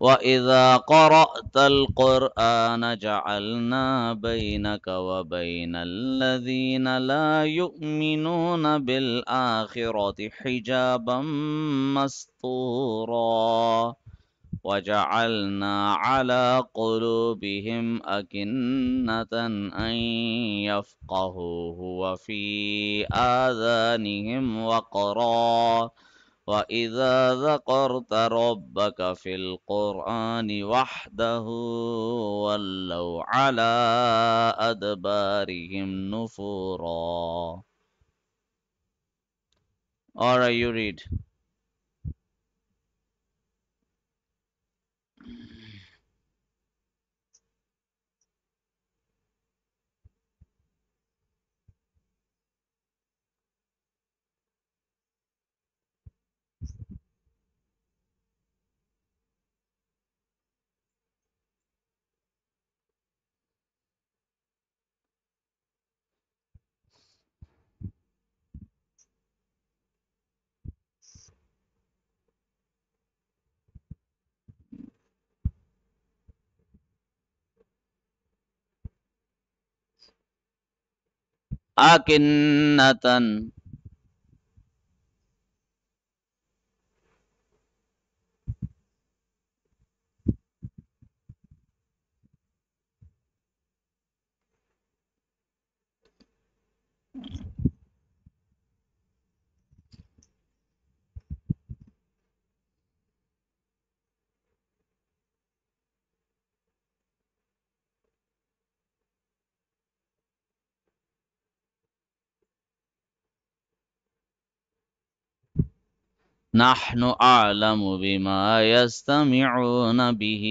وإذا قرأت القرآن جعلنا بينك وبين الذين لا يؤمنون بالآخرة حجابا مستورا وجعلنا على قلوبهم أكنة أن يفقهوه وفي آذانهم وقرا وإذا ذكرت ربك في القرآن وحده ولوا على أدبارهم نفورا Alright, you read. akinnatan نحن أعلم بما يستمعون به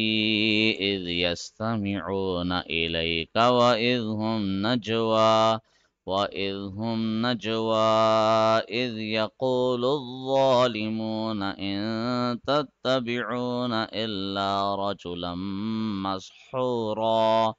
إذ يستمعون إليك وإذ هم نجوى وإذ هم نجوى إذ يقول الظالمون إن تتبعون إلا رجلا مسحورا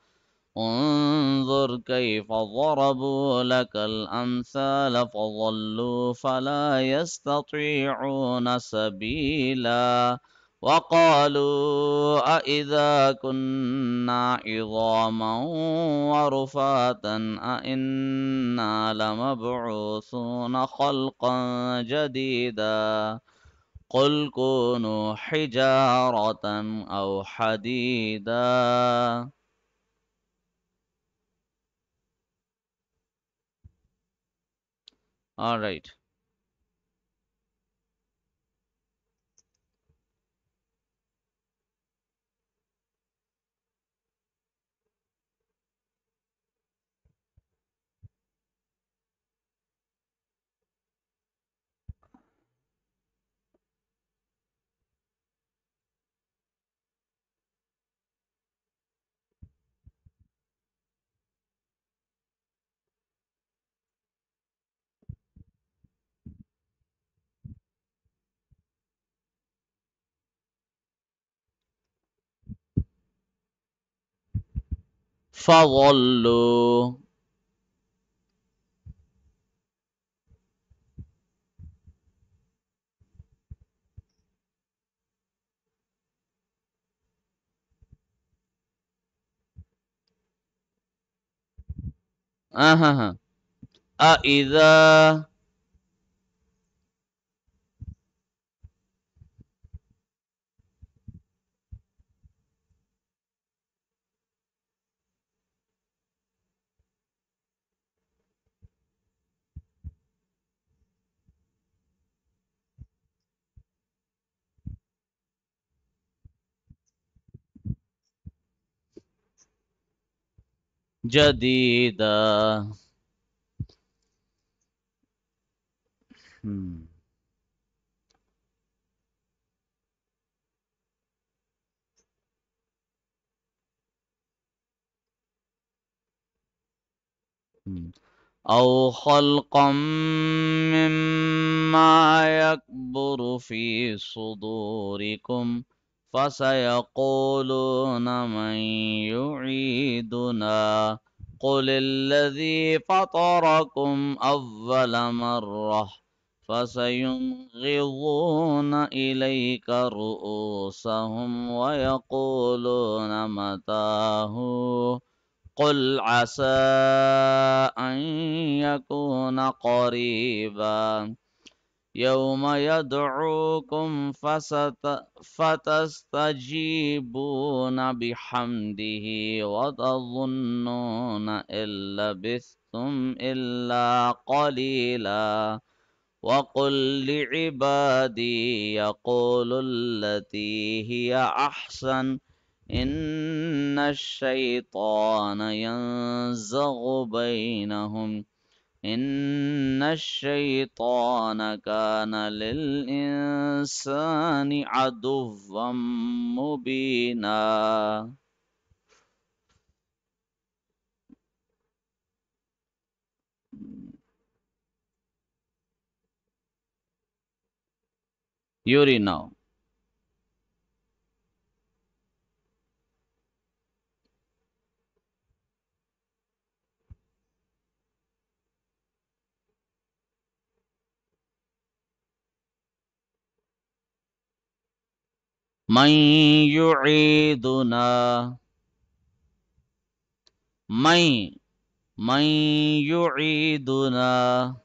كيف ضربوا لك الأمثال فضلوا فلا يستطيعون سبيلا وقالوا أإذا كنا عظاما ورفاتا أإنا لمبعوثون خلقا جديدا قل كونوا حجارة أو حديدا all right فظلوا أها آه، آه. أإذا جديدا hmm. hmm. أو خلقا مما يكبر في صدوركم فسيقولون من يعيدنا قل الذي فطركم أول مرة فسينغضون إليك رؤوسهم ويقولون متاه قل عسى أن يكون قريباً يوم يدعوكم فتستجيبون بحمده وتظنون إن لبثتم إلا قليلا وقل لعبادي يقول التي هي أحسن إن الشيطان ينزغ بينهم إن الشيطان كان للإنسان عدوا مبينا Yuri now. من يعيدنا من من يعيدنا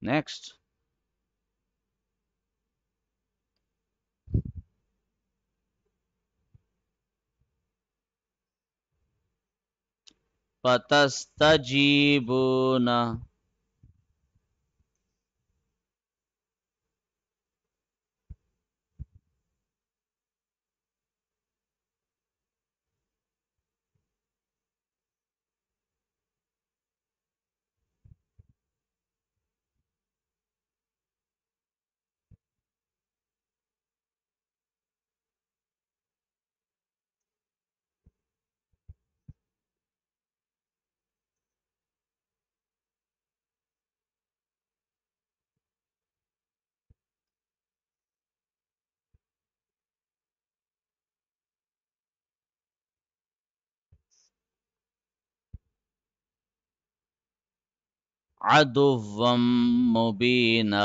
Next. Patastajibuna. عدوا مبينا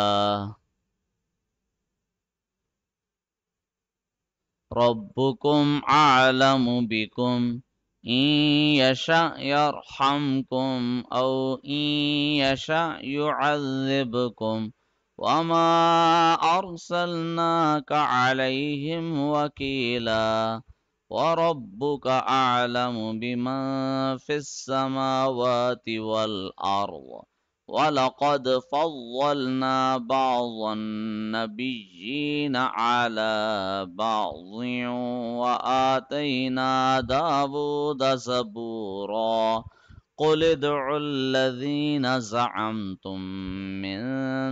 ربكم أعلم بكم إن يشاء يرحمكم أو إن يشاء يعذبكم وما أرسلناك عليهم وكيلا وربك أعلم بمن في السماوات والأرض ولقد فضلنا بعض النبيين على بعض وآتينا داود زبورا قل ادعوا الذين زعمتم من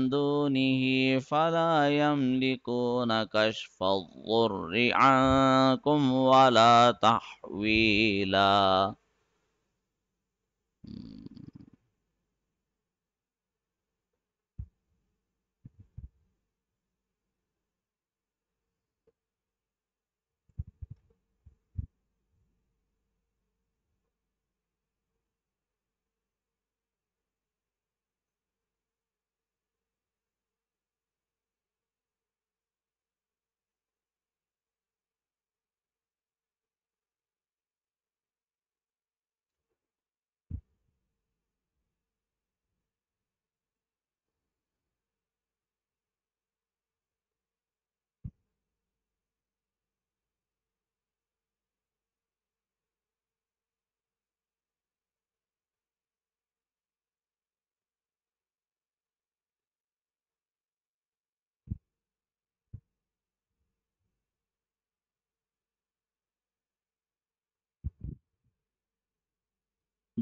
دونه فلا يملكون كشف الضر عنكم ولا تحويلا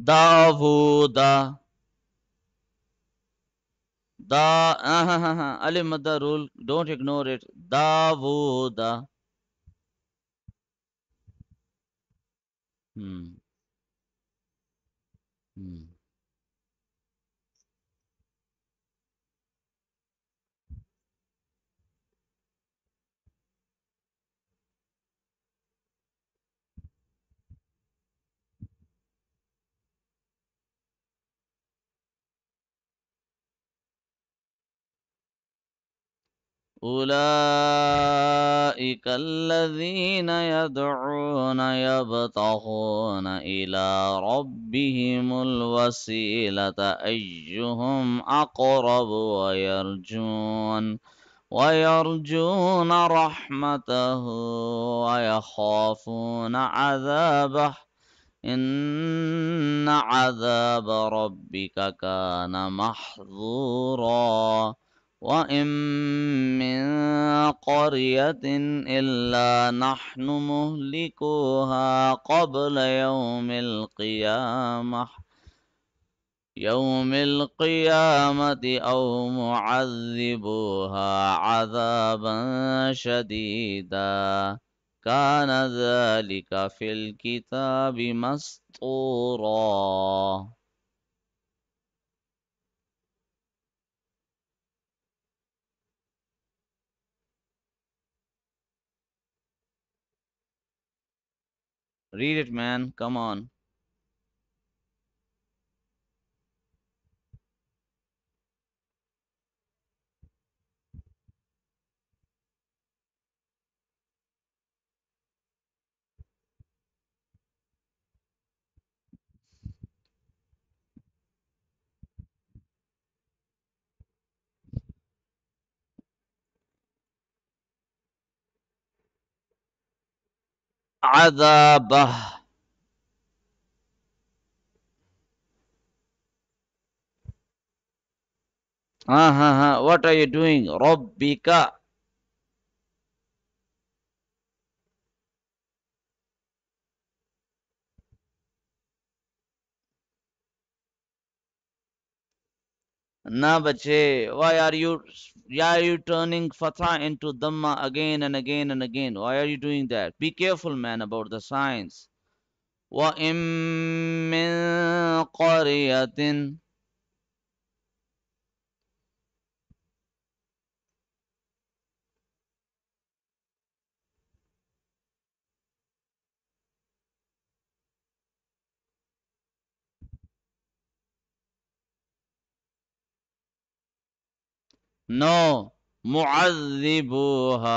Davuda. Da uh, huh, huh, huh. Alim rule. Don't ignore it. Davuda. Hmm. Hmm. أولئك الذين يدعون يبتغون إلى ربهم الوسيلة أيهم أقرب ويرجون ويرجون رحمته ويخافون عذابه إن عذاب ربك كان محظوراً وإن من قرية إلا نحن مهلكوها قبل يوم القيامة يوم القيامة أو معذبوها عذابا شديدا كان ذلك في الكتاب مسطورا Read it, man. Come on. عذابه Ah, uh-huh. ah, What are you doing? Rabbika. Nah, bache, why are you why are you turning fatha into dhamma again and again and again? Why are you doing that? Be careful, man, about the signs. Wa مِّن نو معذبوها